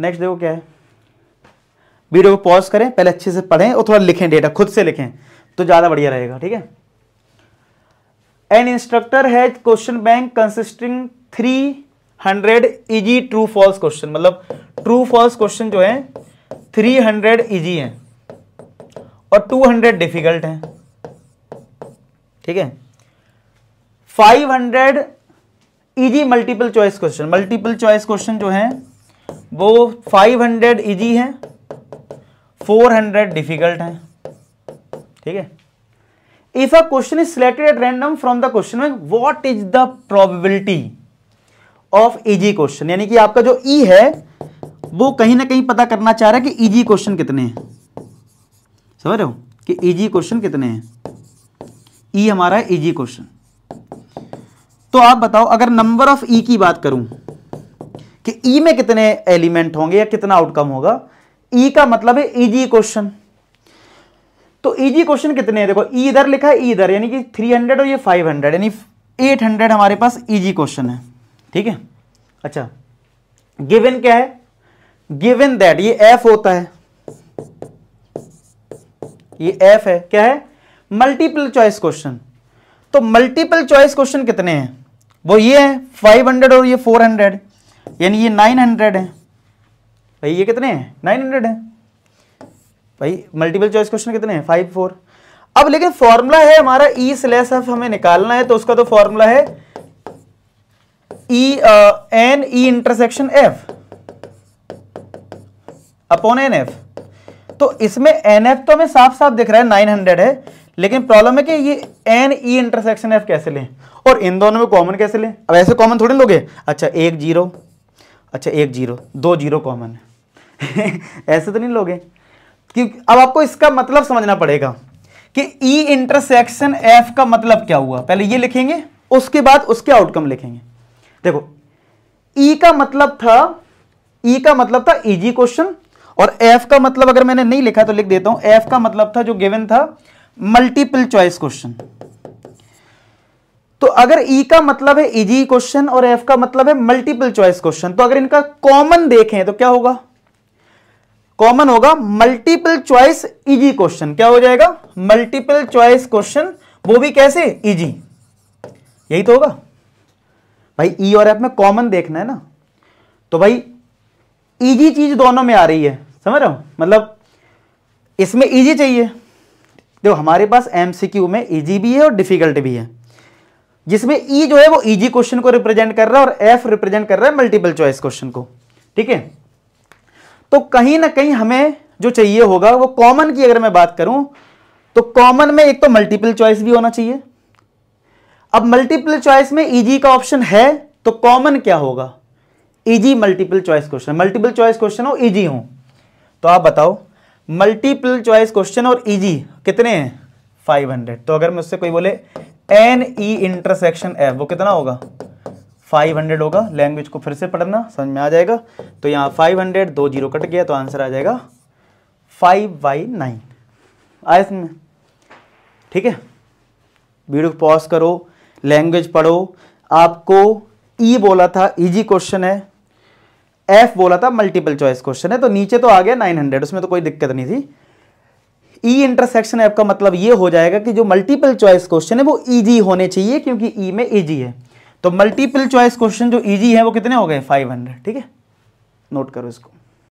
next देखो क्या है वीडियो को पॉज करें पहले अच्छे से पढ़ें और थोड़ा लिखें डेटा खुद से लिखें तो ज़्यादा बढ़िया रहेगा ठीक है an instructor has question bank consisting three hundred easy true false question मतलब ट्रू फॉल्स क्वेश्चन जो है थ्री हंड्रेड इजी है और टू हंड्रेड डिफिकल्ट है ठीक है five hundred easy multiple choice question multiple choice question जो है वो 500 इजी है 400 डिफिकल्ट है ठीक है if a question is selected at random from the question what is the probability of easy question यानी कि आपका जो ई e है वो कहीं ना कहीं पता करना चाह रहा है कि इजी क्वेश्चन कितने हैं समझ रहे हो कि इजी क्वेश्चन कितने हैं ई e हमारा है इजी क्वेश्चन तो आप बताओ अगर नंबर ऑफ ई की बात करूं कि ई e में कितने एलिमेंट होंगे या कितना आउटकम होगा ई e का मतलब है इजी e क्वेश्चन तो ईजी क्वेश्चन कितने हैं देखो ई इधर लिखा है ई इधर यानी कि 300 और ये 500 यानी 800 हमारे पास इजी क्वेश्चन है ठीक है अच्छा गिवन क्या है गिवन दैट ये एफ होता है ये एफ है क्या है मल्टीपल चॉइस क्वेश्चन तो मल्टीपल चॉइस क्वेश्चन कितने हैं वो ये है 500 और ये 400 यानी ये नाइन हंड्रेड है भाई ये कितने हैं नाइन हंड्रेड है भाई मल्टीपल चॉइस क्वेश्चन कितने हैं फाइव फोर अब लेकिन फॉर्मूला है हमारा ई स्लैश एफ हमें निकालना है तो उसका तो फॉर्मूला है E N E intersection F upon N F तो इसमें एन एफ तो हमें साफ साफ दिख रहा है नाइन हंड्रेड है लेकिन प्रॉब्लम है कि ये एन ई इंटरसेक्शन एफ कैसे लें और इन दोनों में कॉमन कैसे लें अब ऐसे कॉमन थोड़ी लोगे अच्छा एक जीरो अच्छा एक जीरो दो जीरो कॉमन है ऐसे तो नहीं लोगे क्योंकि अब आपको इसका मतलब समझना पड़ेगा कि E इंटरसेक्शन F का मतलब क्या हुआ पहले ये लिखेंगे उसके बाद उसके आउटकम लिखेंगे देखो E का मतलब था E का मतलब था इजी क्वेश्चन और F का मतलब अगर मैंने नहीं लिखा तो लिख देता हूं F का मतलब था जो गिवन था मल्टीपल चॉइस क्वेश्चन तो अगर ई e का मतलब है इजी e क्वेश्चन और एफ का मतलब है मल्टीपल चॉइस क्वेश्चन तो अगर इनका कॉमन देखें तो क्या होगा कॉमन होगा मल्टीपल चॉइस इजी क्वेश्चन क्या हो जाएगा मल्टीपल चॉइस क्वेश्चन वो भी कैसे इजी e यही तो होगा भाई ई e और एफ में कॉमन देखना है ना तो भाई इजी e चीज दोनों में आ रही है समझ रहे हो मतलब इसमें इजी चाहिए देखो हमारे पास एमसीक्यू में इजी भी है और डिफिकल्ट भी है जिसमें ई e जो है वो इजी e क्वेश्चन को रिप्रेजेंट कर रहा है और एफ रिप्रेजेंट कर रहा है मल्टीपल चॉइस क्वेश्चन को ठीक है तो कहीं ना कहीं हमें जो चाहिए होगा वो कॉमन की अगर मैं बात करूं तो कॉमन में एक तो मल्टीपल चॉइस भी होना चाहिए अब मल्टीपल चॉइस में इजी e का ऑप्शन है तो कॉमन क्या होगा easy multiple choice question multiple choice question हो इजी e हो तो आप बताओ मल्टीपल चॉइस क्वेश्चन और इजी कितने हैं 500 तो अगर मुझसे कोई बोले एन ई इंटरसेक्शन एफ वो कितना होगा 500 होगा लैंग्वेज को फिर से पढ़ना समझ में आ जाएगा तो यहाँ 500 दो जीरो कट गया तो आंसर आ जाएगा 5 बाई नाइन आया इसमें ठीक है वीडियो को पॉज करो लैंग्वेज पढ़ो आपको ई e बोला था इजी क्वेश्चन है एफ बोला था मल्टीपल चॉइस क्वेश्चन है तो नीचे तो आ गया 900 उसमें तो कोई दिक्कत नहीं थी ई इंटरसेक्शन ऐप का मतलब ये हो जाएगा कि जो मल्टीपल चॉइस क्वेश्चन है वो ईजी होने चाहिए क्योंकि ई e में ईजी है तो मल्टीपल चॉइस क्वेश्चन जो ईजी है वो कितने हो गए 500 ठीक है नोट करो इसको